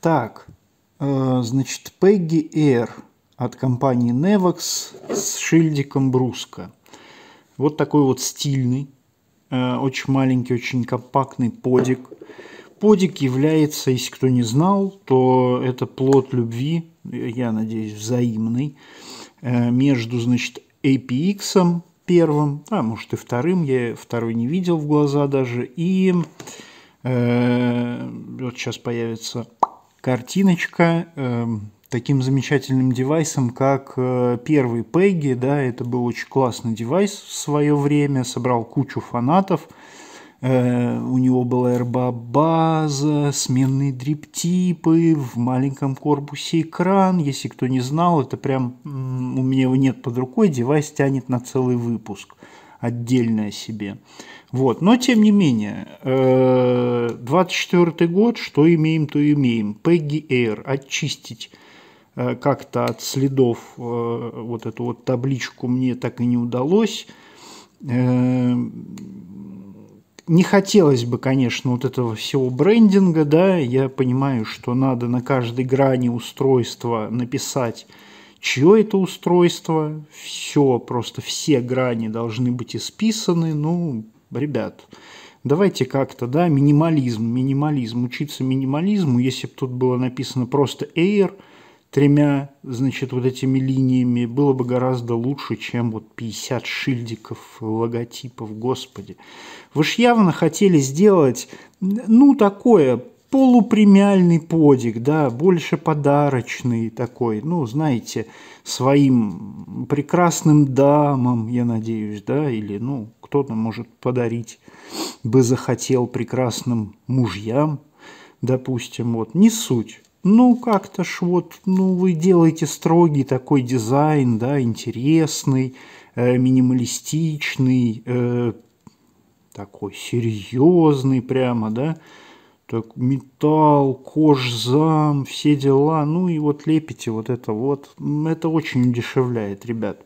Так, э, значит, Peggy Air от компании Nevox с шильдиком Бруска. Вот такой вот стильный, э, очень маленький, очень компактный подик. Подик является, если кто не знал, то это плод любви, я надеюсь, взаимный, э, между, значит, APX первым, а может и вторым, я второй не видел в глаза даже, и э, вот сейчас появится картиночка э, таким замечательным девайсом, как э, первый Пегги, Да, это был очень классный девайс в свое время, собрал кучу фанатов. Э, у него была RBA-база, сменные дриптипы, в маленьком корпусе экран. Если кто не знал, это прям... У меня его нет под рукой, девайс тянет на целый выпуск – отдельное себе. Вот. Но, тем не менее, 24 э, год, что имеем, то имеем. Peggy Air очистить э, как-то от следов э, вот эту вот табличку мне так и не удалось. Не хотелось бы, конечно, вот этого всего брендинга, да, я понимаю, что надо на каждой грани устройства написать чье это устройство, все, просто все грани должны быть исписаны, ну, ребят, давайте как-то, да, минимализм, минимализм, учиться минимализму, если бы тут было написано просто Air тремя, значит, вот этими линиями, было бы гораздо лучше, чем вот 50 шильдиков, логотипов, господи. Вы ж явно хотели сделать, ну, такое полупремиальный подик, да, больше подарочный такой, ну, знаете, своим прекрасным дамам, я надеюсь, да, или, ну, кто-то может подарить, бы захотел прекрасным мужьям, допустим, вот, не суть. Ну, как-то ж вот, ну, вы делаете строгий такой дизайн, да, интересный, э, минималистичный, э, такой серьезный прямо, да, так металл, кожзам, все дела. Ну и вот лепите вот это вот. Это очень удешевляет, ребят.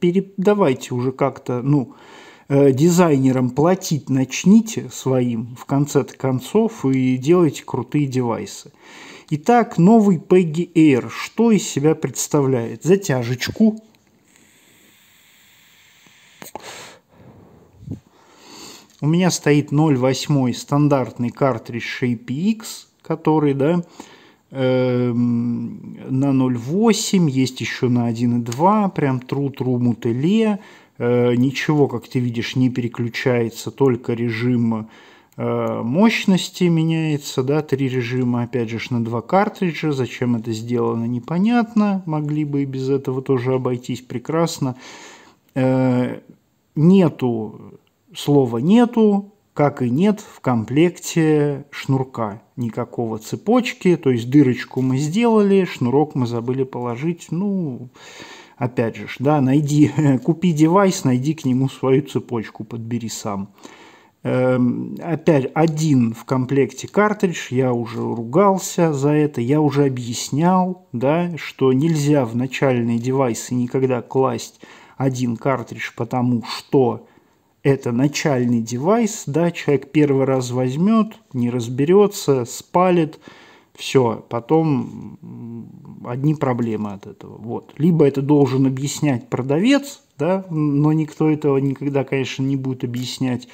Передавайте уже как-то, ну, э, дизайнерам платить начните своим в конце то концов и делайте крутые девайсы. Итак, новый Peggy Air. Что из себя представляет? Затяжечку. Thank у меня стоит 0,8 стандартный картридж Shape который, да, эм, на 0,8, есть еще на 1,2, прям тру-тру мутеле, э, ничего, как ты видишь, не переключается, только режим э, мощности меняется, да, три режима, опять же, на два картриджа, зачем это сделано, непонятно, могли бы и без этого тоже обойтись прекрасно. Э, нету слова «нету», как и нет в комплекте шнурка. Никакого цепочки, то есть дырочку мы сделали, шнурок мы забыли положить. Ну, опять же, да, найди, купи девайс, найди к нему свою цепочку, подбери сам. Эм, опять один в комплекте картридж, я уже ругался за это, я уже объяснял, да, что нельзя в начальные девайсы никогда класть один картридж, потому что это начальный девайс, да, человек первый раз возьмет, не разберется, спалит, все, потом одни проблемы от этого. Вот. Либо это должен объяснять продавец, да, но никто этого никогда, конечно, не будет объяснять,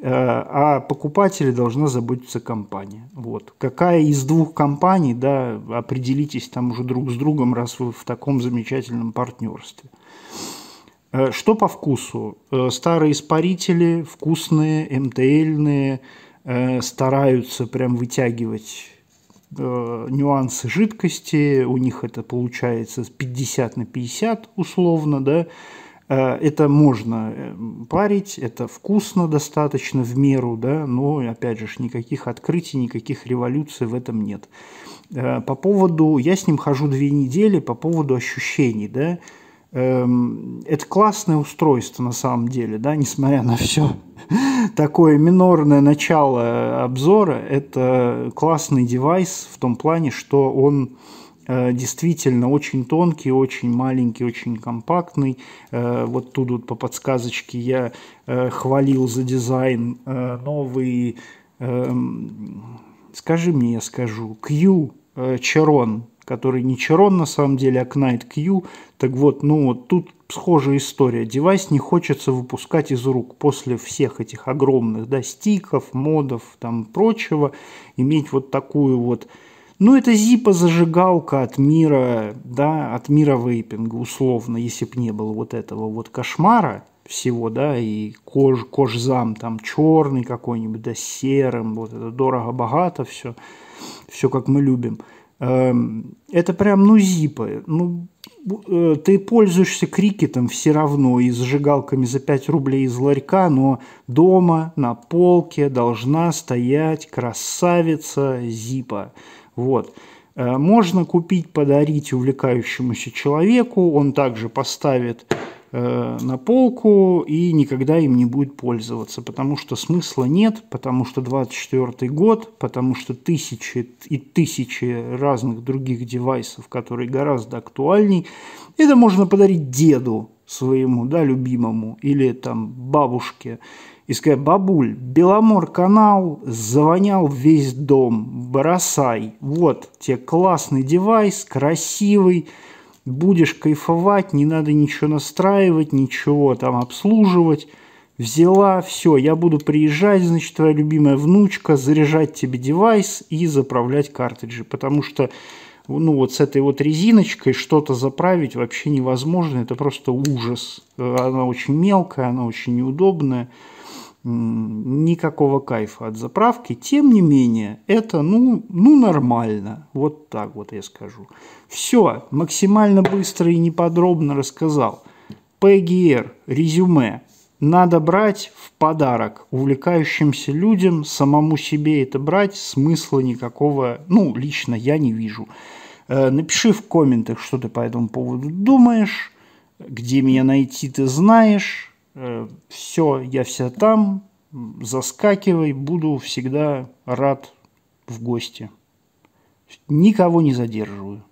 э, а покупатели должна заботиться компания. Вот. Какая из двух компаний, да, определитесь там уже друг с другом, раз вы в таком замечательном партнерстве. Э, что по вкусу? Э, старые испарители, вкусные, МТЛные, э, стараются прям вытягивать нюансы жидкости, у них это получается 50 на 50 условно, да, это можно парить, это вкусно достаточно в меру, да, но, опять же, никаких открытий, никаких революций в этом нет. По поводу, я с ним хожу две недели, по поводу ощущений, да, Эм, это классное устройство на самом деле, да, несмотря на все такое минорное начало обзора, это классный девайс в том плане, что он э, действительно очень тонкий, очень маленький, очень компактный. Э, вот тут вот по подсказочке я э, хвалил за дизайн новый, эм, скажи мне, я скажу, Q Charon который не Чарон на самом деле, а Knight Q. Так вот, ну вот тут схожая история. Девайс не хочется выпускать из рук после всех этих огромных да, стиков, модов, там прочего. Иметь вот такую вот... Ну, это зипа-зажигалка от мира, да, от мира вейпинга, условно, если бы не было вот этого вот кошмара, всего, да, и кож, кожзам там черный какой-нибудь, да, серым, вот это дорого-богато все, все как мы любим. Эм, это прям, ну, зипы. Ну, э, ты пользуешься крикетом все равно и зажигалками за 5 рублей из ларька, но дома на полке должна стоять красавица зипа. Вот. Э, можно купить, подарить увлекающемуся человеку, он также поставит Э, на полку и никогда им не будет пользоваться, потому что смысла нет, потому что 24 год, потому что тысячи и тысячи разных других девайсов, которые гораздо актуальней. Это можно подарить деду своему, да, любимому, или там бабушке, и сказать, бабуль, Беломор канал завонял весь дом, бросай. Вот тебе классный девайс, красивый, будешь кайфовать, не надо ничего настраивать, ничего там обслуживать. Взяла, все, я буду приезжать, значит, твоя любимая внучка, заряжать тебе девайс и заправлять картриджи, потому что ну вот с этой вот резиночкой что-то заправить вообще невозможно, это просто ужас. Э, она очень мелкая, она очень неудобная никакого кайфа от заправки. Тем не менее, это ну, ну нормально. Вот так вот я скажу. Все, максимально быстро и неподробно рассказал. ПГР резюме. Надо брать в подарок увлекающимся людям, самому себе это брать, смысла никакого, ну, лично я не вижу. Э, напиши в комментах, что ты по этому поводу думаешь, где меня найти ты знаешь, Э, все, я вся там, заскакивай, буду всегда рад в гости. Никого не задерживаю.